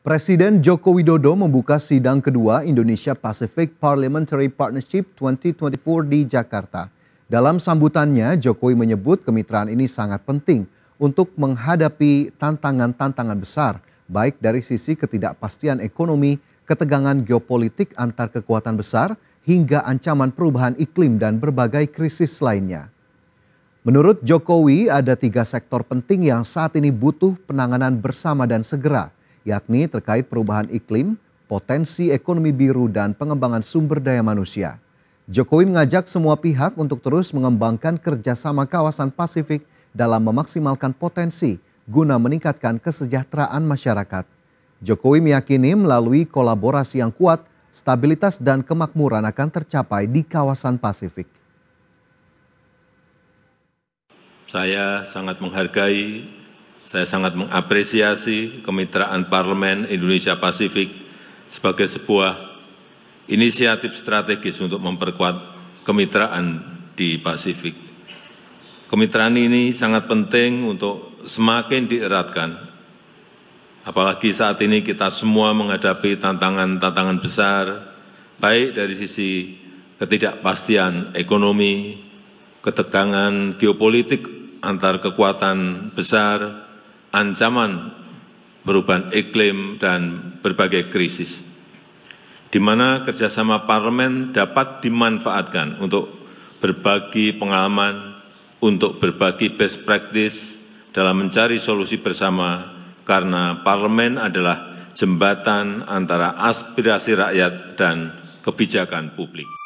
Presiden Joko Widodo membuka sidang kedua Indonesia Pacific Parliamentary Partnership 2024 di Jakarta. Dalam sambutannya, Jokowi menyebut kemitraan ini sangat penting untuk menghadapi tantangan-tantangan besar, baik dari sisi ketidakpastian ekonomi, ketegangan geopolitik antar kekuatan besar, hingga ancaman perubahan iklim dan berbagai krisis lainnya. Menurut Jokowi, ada tiga sektor penting yang saat ini butuh penanganan bersama dan segera – yakni terkait perubahan iklim, potensi ekonomi biru, dan pengembangan sumber daya manusia. Jokowi mengajak semua pihak untuk terus mengembangkan kerjasama kawasan Pasifik dalam memaksimalkan potensi guna meningkatkan kesejahteraan masyarakat. Jokowi meyakini melalui kolaborasi yang kuat, stabilitas dan kemakmuran akan tercapai di kawasan Pasifik. Saya sangat menghargai saya sangat mengapresiasi kemitraan parlemen Indonesia Pasifik sebagai sebuah inisiatif strategis untuk memperkuat kemitraan di Pasifik. Kemitraan ini sangat penting untuk semakin dieratkan, apalagi saat ini kita semua menghadapi tantangan-tantangan besar, baik dari sisi ketidakpastian ekonomi, ketegangan geopolitik antar kekuatan besar, ancaman perubahan iklim dan berbagai krisis, di mana kerjasama parlemen dapat dimanfaatkan untuk berbagi pengalaman, untuk berbagi best practice dalam mencari solusi bersama, karena parlemen adalah jembatan antara aspirasi rakyat dan kebijakan publik.